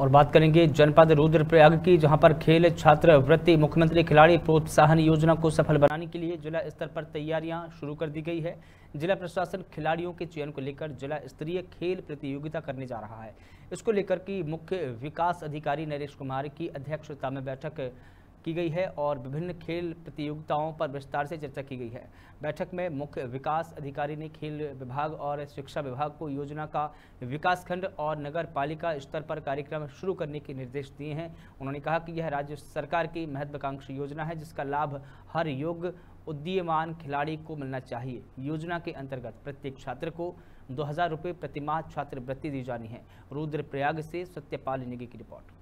और बात करेंगे जनपद रुद्रप्रयाग की जहां पर खेल छात्र वृत्ति मुख्यमंत्री खिलाड़ी प्रोत्साहन योजना को सफल बनाने के लिए जिला स्तर पर तैयारियां शुरू कर दी गई है जिला प्रशासन खिलाड़ियों के चयन को लेकर जिला स्तरीय खेल प्रतियोगिता करने जा रहा है इसको लेकर की मुख्य विकास अधिकारी नरेश कुमार की अध्यक्षता में बैठक की गई है और विभिन्न खेल प्रतियोगिताओं पर विस्तार से चर्चा की गई है बैठक में मुख्य विकास अधिकारी ने खेल विभाग और शिक्षा विभाग को योजना का विकास खंड और नगर पालिका स्तर पर कार्यक्रम शुरू करने के निर्देश दिए हैं उन्होंने कहा कि यह राज्य सरकार की महत्वाकांक्षी योजना है जिसका लाभ हर योग्य उद्दीयमान खिलाड़ी को मिलना चाहिए योजना के अंतर्गत प्रत्येक छात्र को दो हज़ार रुपये प्रतिमाह छात्रवृत्ति दी जानी है रुद्रप्रयाग से सत्यपाल नेगी की रिपोर्ट